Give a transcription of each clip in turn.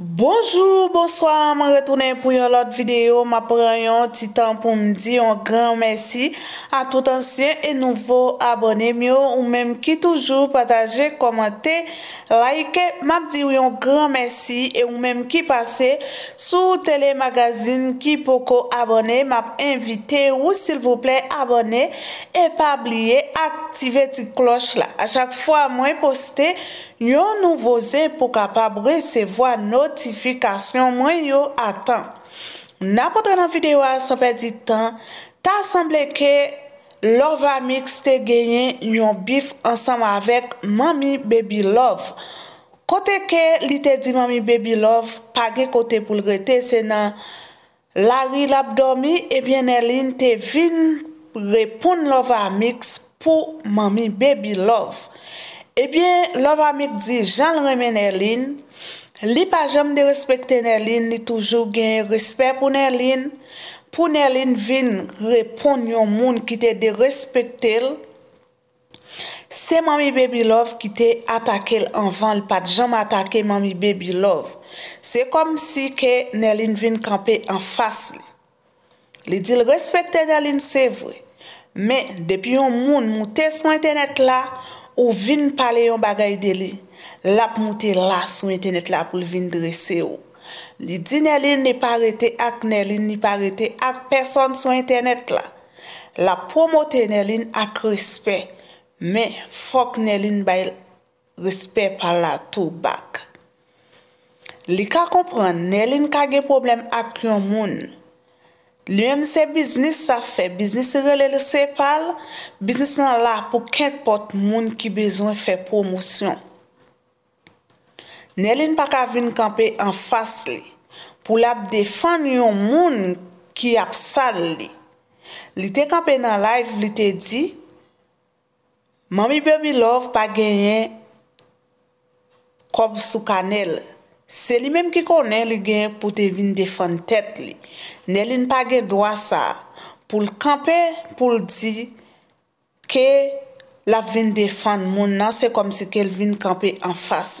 Bonjour, bonsoir, mwen retounen pou yon lot videyo. Mwen prenen yon titan pou mwen di yon gran mersi a tout ansyen et nouvo abonnen. Mwen ou menm ki toujou pataje, komente, like. Mwen ap di yon gran mersi e ou menm ki pase sou telemagazine ki pou ko abonnen. Mwen ap invite ou sil vouple abonnen e pa ablie aktive tit kloche la. A chak fwa mwen poste yon nouvo zè pou kapab resevo an nou Mwen yo atan. Na potre nan videwa sanpe di tan, ta asemble ke Lovamix te genyen nyon bif ansam avek Mami Baby Love. Kote ke li te di Mami Baby Love, page kote pou lgete senan, la ri labdomi, ebyen elin te vin repoun Lovamix pou Mami Baby Love. Ebyen Lovamix di Jan Remen elin, Li pa jom de respekte nè lin, ni toujou genye respek pou nè lin. Pou nè lin vin repon yon moun ki te de respekte l. Se mami baby love ki te atake l anvan, li pa jom atake mami baby love. Se kom si ke nè lin vin kampe an fas li. Li di l respekte nè lin, se vwe. Me, depi yon moun, mou tes mwen tenet la, ou vin pale yon bagay de li. la pou moute la sou internet la pou vin dresse ou. Li di nelin ni parete ak nelin ni parete ak person sou internet la. La promote nelin ak respect, me fok nelin bay respect pala tou bak. Li ka kompren, nelin ka ge problem ak yon moun. Li mse biznis sa fe, biznis se relele se pal, biznis nan la pou kenk pot moun ki bezon fe promosyon. Ne lin pa ka vin kampe an fas li, pou la ap defan yon moun ki ap sal li. Li te kampe nan live, li te di, mami baby love pa genyen kob sou kanel. Se li menm ki konen li genyen pou te vin defan tet li. Ne lin pa geny doa sa, pou l'kampe pou l'di ke... La vin defan moun nan, se kom si kel vin kampe an fas.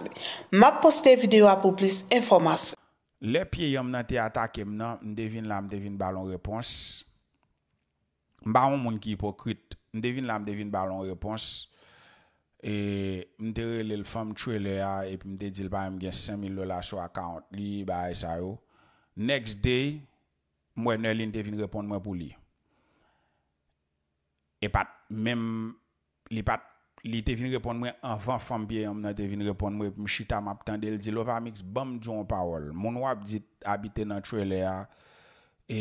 Ma poste video a pou plis informasyon. Le pye yon nan te atake m nan, m devin la m devin balon repons. M ba woun moun ki ipokrit, m devin la m devin balon repons. E m deri lel fom chwe le a, epi m dedil pa yon gen 5.000 lola sou akant li ba e SRO. Next day, mwen elin devin repon mwen pou li. E pat, menm... li te vini repon mwen anvan fambyen, mwen te vini repon mwen, mwen chita mwen ap tande, li di, lova miks, bam diyon pa wol, moun wap di habite nan tre le a, e,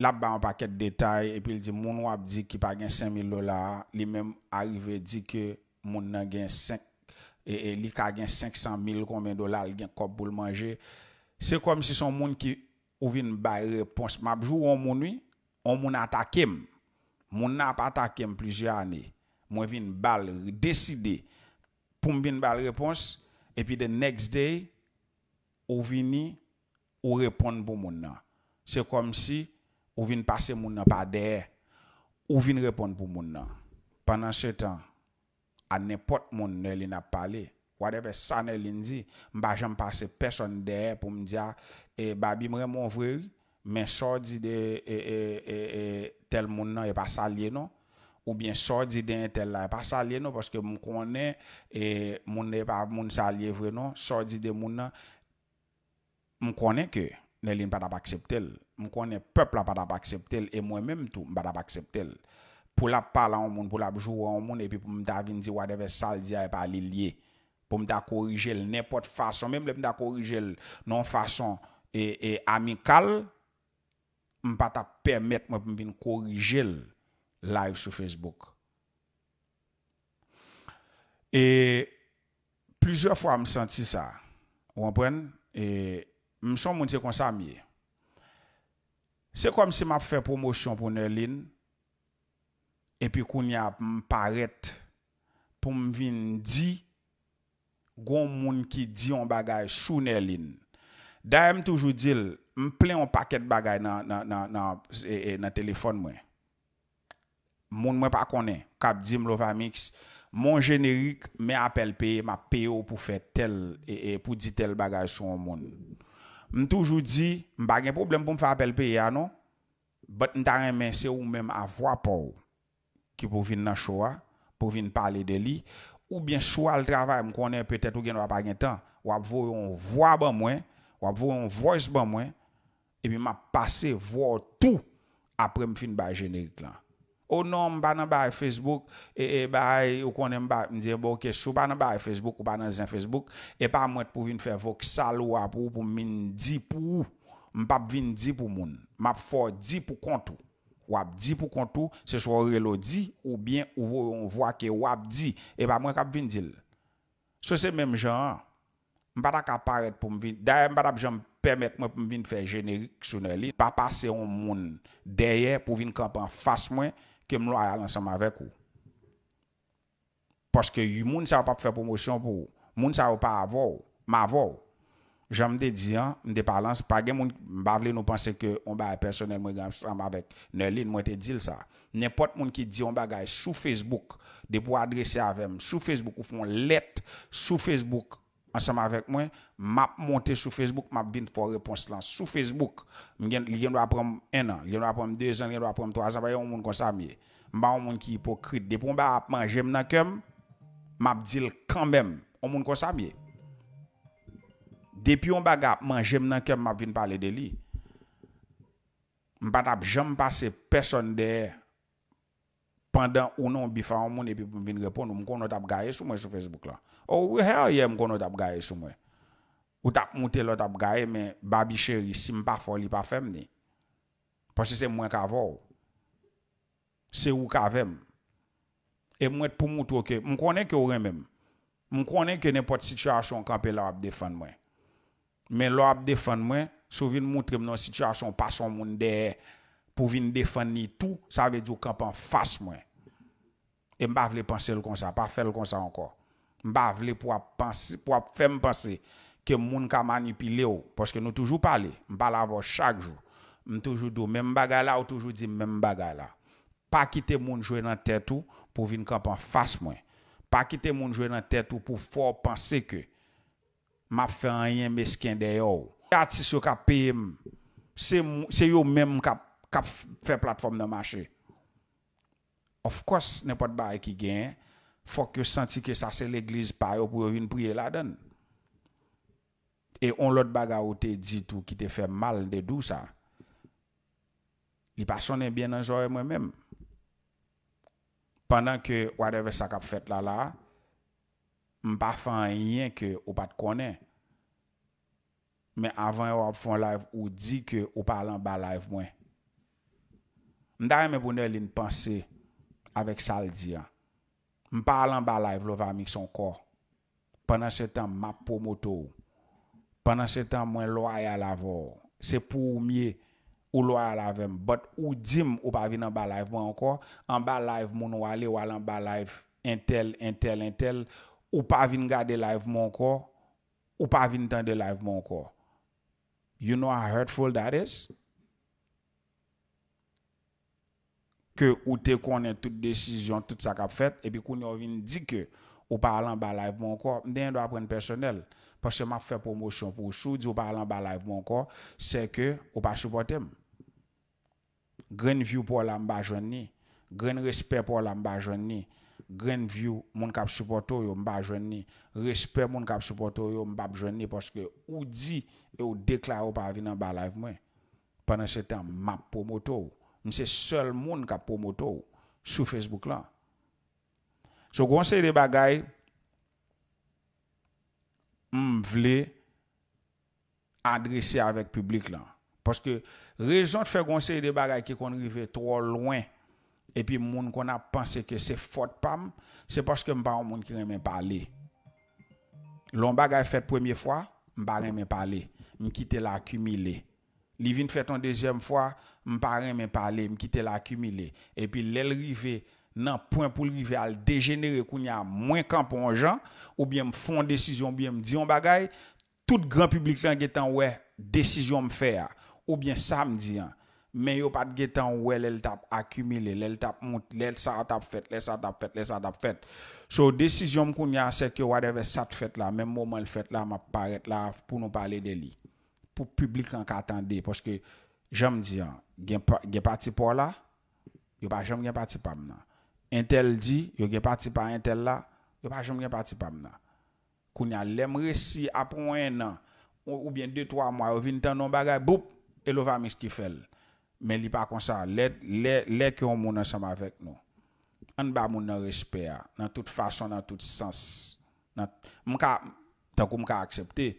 la ba an paket detay, epi li di, moun wap di ki pa gen 5 mil dolar, li menm arrive di ke, moun nan gen 5, e, e li ka gen 500 mil konmen dolar, gen kop pou l manje, se kom si son moun ki, ouvin bay repons, mabjou woun mouni, moun wi, moun atakem, moun nan pa atakem plizye ane, Mwen vin bal, deside, pou mwen vin bal repons, epi de next day, ou vini, ou repon pou moun nan. Se kom si, ou vin pase moun nan pa dehe, ou vin repon pou moun nan. Pendan se tan, an nepot moun nan li na pale, wadepe sa nan li nji, mba jen pase peson dehe pou mwen diya, e babi mwen moun vre, mwen so di de e, e, e, tel moun nan e pa salye nan, Ou byen sordi den tel la e pa salye nou Poske m konen Moun salye vre nou Sordi den moun M konen ke M konen pepla pa da pa akseptel E mwen menm tou pa da pa akseptel Pou la pa la an moun Pou la jou an moun E pi pou m ta vin di wadeve salye E pa li liye Pou m ta korijel Mwen m ta korijel Non fason e amikal M pa ta permit mwen pou m vin korijel live sou Facebook. E, plizèr fwa m senti sa, ou anpwen, e m son moun se konsa miye. Se kom se ma fè promosyon pou nè lin, epi koun ya m paret, pou m vin di, goun moun ki di yon bagay sou nè lin. Da m toujou dil, m plen yon paket bagay nan telefon mwen. moun mwen pa konen, kap di mlova mix, moun jenerik, mwen apel peye, ma peyo pou fe tel, e, e pou di tel bagay sou moun. Mwen toujou di, m bagen problem pou m fa apel peye, anon, bat m ta remense ou mwen m avwa pou, ki pou vin nan chowa, pou vin pale de li, ou bien sou al travay m konen, petet ou gen wap agen tan, wap vou yon vwa ban mwen, wap vou yon voice ban mwen, e mi m ap pase vwa ou tou, apre m fin ba jenerik lan. Ou nan m banan baye Facebook, e, e baye, ou konen m baye, m diye boke sou, banan baye Facebook, ou banan zyen Facebook, e baye mwen pou vin fè vok salo wap ou pou min di pou ou, m pap vin di pou moun. M ap fò di pou kontou. Wap di pou kontou, se swa ou relo di, ou bien ou wap di, e baye mwen kap vin dil. Se se mèm jan, m bada kap paret pou m vin, daye m bada jèm pèmèt mwen pou m vin fè jenerik sou nè li, pa pase ou m moun deyè pou vin kap an fas mwen, ke mlo a yalansan ma vek ou. Paske yu moun sa wap pa pou fè promosyon pou ou. Moun sa wap pa avou. Ma avou. Jame de diyan, mde parlans, pa gen moun bavle nou panse ke mba a personel mwen gansan ma vek. Nè lin mwen te dil sa. Nè pot moun ki di yon bagay sou Facebook de pou adrese avèm. Sou Facebook ou fon let. Sou Facebook ou fon let. Ansem avèk mwen, m ap monte sou Facebook, m ap vin fò repons lan. Sou Facebook, m gen li gen do ap prom en an, li gen do ap prom dezen, li gen do ap prom toazan, ba yon moun konsamye. M ba yon moun ki hipokrite. Depi m ba ap manjèm nan kem, m ap dil kanbèm, m moun konsamye. Depi m ba ap manjèm nan kem, m ap vin pale de li. M bat ap jèm pase person deye. Pendan ou nan bifan an moun epi pou vin repon nou, mwen kon nou tap gaye sou mwen sou Facebook la. Oh, ou ou he a ye mwen kon nou tap gaye sou mwen. Ou tap moutel nou tap gaye men, babi cheri sim pa foli pa fem ni. Pas se se mwen kavou. Se ou kavem. E mwen pou moutou ke, mwen konen ke ou remem. Mwen konen ke nepot situasyon kanpe lor ap defan mwen. Men lor ap defan mwen sou vin moutrim nan situasyon pa son moun dehe. pou vin defan ni tou, sa ve di yo kampan fas mwen. E mba vle panse l kon sa, pa fe l kon sa anko. Mba vle pou a fèm panse, ke moun ka manipile ou, poske nou toujou pale, mba la vo chak jou, m toujou dou, men bagay la ou toujou di men bagay la. Pa kite moun jwe nan tètou, pou vin kampan fas mwen. Pa kite moun jwe nan tètou, pou fò panse ke, ma fè an yen mesken de yo ou. Yatis yo ka peye m, se yo men m kap, kap fè platform nan machè. Of course, nè pot ba ek ki gen, fòk yo senti ke sa se l'egliz pa yo pou yo vin pou ye la den. E on lot baga ou te di tou ki te fè mal de dou sa. Li pason nè bien nan jore mwen mèm. Pendan ke wadeve sa kap fèt la la, m pa fè an yè ke ou pat konè. Mè avan yo ap fè an live ou di ke ou palan ba live mwen. Mda yon mè pounè li n'pansè avèk sal diyan. Mpa alan ba laiv lou va mik son kor. Panan se tan map pou moutou. Panan se tan mwen loay alavò. Se pou ou miye ou loay alavem. But ou jim ou pa vin an ba laiv mwen an kor. An ba laiv moun wale ou alan ba laiv entel, entel, entel. Ou pa vin gade laiv mwen an kor. Ou pa vin tande laiv mwen an kor. You know how hurtful that is? ke ou te konen tout de desisyon, tout sa kap fet, epi kouni orin di ke ou pa alan ba live mwen kor, mden do apren personel, pas se ma fe promosyon pou sou, di ou pa alan ba live mwen kor, se ke ou pa soupotem. Gren view pou alan mba jouni, gren respect pou alan mba jouni, gren view moun kap soupotou yo mba jouni, respect moun kap soupotou yo mba jouni, pas se ou di e ou deklar ou pa alan mba live mwen, panen se ten map pou mwoto ou. mi se sol moun ka promote ou sou Facebook lan sou gonsey de bagay m vle adrese avèk publik lan paske rejon te fè gonsey de bagay ki kon rive tro lwen epi moun kon a panse ke se fote pam, se paske m pa an moun ki reme pale loun bagay fè pwemye fwa m pa reme pale, m kite la akumile m Li vin fèt an dezèm fwa, mpare mè pale, mkite l akumile. Epi lèl rive nan pwen pou l rive al dejenere koun ya mwen kampon jan, oubyen m fon desisyon, oubyen m diyon bagay, tout gran publik lan gètan wè, desisyon m fè, oubyen sa m diyan. Men yo pat gètan wè lèl tap akumile, lèl tap mout, lèl sa tap fèt, lèl sa tap fèt, lèl sa tap fèt. So desisyon m koun ya seke wadeve sat fèt la, mèm mouman l fèt la, m ap paret la pou nou pale de li. pou publik an katande, poske jom di an, gen pati po la, yo pa jom gen pati pa mna. Intel di, yo gen pati pa Intel la, yo pa jom gen pati pa mna. Koun ya lem resi apon en nan, ou bien 2-3 mwa, ou vin tan non bagay, boup, e lo va miski fel. Men li pa konsa, led ki yon moun an samba vek nou. An ba moun an resper, nan tout fason, nan tout sens. Mwen ka, tan kou mwen ka aksepte,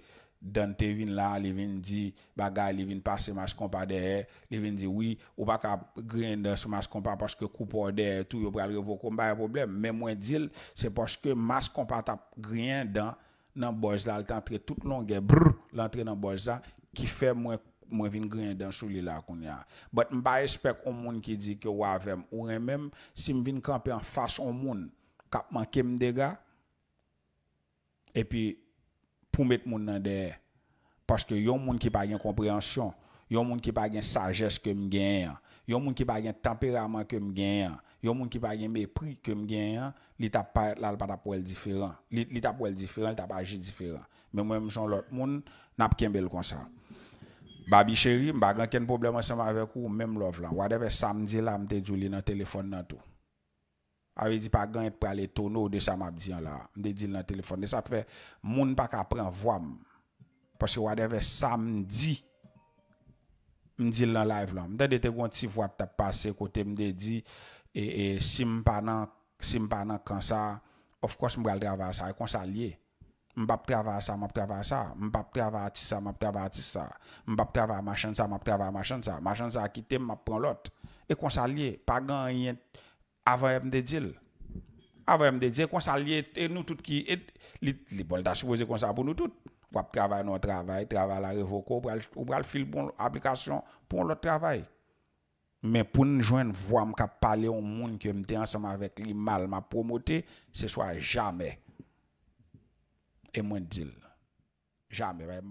Dan te vin la, li vin di bagay, li vin pase mas kompa dehe, li vin di wii, ou baka grendan sou mas kompa paske koupo dehe, tou yo pral revo, kon baye problem. Men mwen dil, se paske mas kompa tap grendan nan boj la, l'te antre tout longe, brr, l'antre nan boj la, ki fe mwen vin grendan sou li la kon ya. But m baye spek ou moun ki di ke wavem, ou remem, si m vin kampe an fasy ou moun, kapman kem dega, epi, pou met moun nan de, paske yon moun ki pa gen komprehansyon, yon moun ki pa gen sajes kem gen, yon moun ki pa gen temperaman kem gen, yon moun ki pa gen mepri kem gen, li tap wèl diferan, li tap wèl diferan, li tap wèl diferan, mè mwen mouson lòt moun, nap ken bel konsan, babi chéri, mba gen ken probleman seman wèk ou, mèm lov lan, wadeve samdi la mte djouli nan telefon nan tou, Awe di pa gan yon prale tono ou de sa mab diyan la. Mde di lan telefon. De sa fe, moun pa ka pran vwa m. Paske wadeve samdi. Mdi lan live lan. Mde de te gwan ti vwa pta pase kote mde di. E, e sim pa nan kansa. Of course mbwa l trava sa. E konsa liye. Mbwa ptrava sa, mbwa ptrava sa. Mbwa ptrava ati sa, mbwa ptrava ati sa. Mbwa ptrava machan sa, mbwa ptrava machan sa. Machan sa akite, mbwa pran lot. E konsa liye. Pa gan yon... avan mde dil. Avan mde dil, kon sa li ete nou tout ki ete. Li bon, ta souvoze kon sa pou nou tout. Wap travay nou travay, travay la revoko, wap wap fil bon aplikasyon pou lò travay. Men pou nou jwen vwa m ka pale ou moun ki m dey ansama vek li mal ma promote, se swa jamè. E mwen dil. Jamè.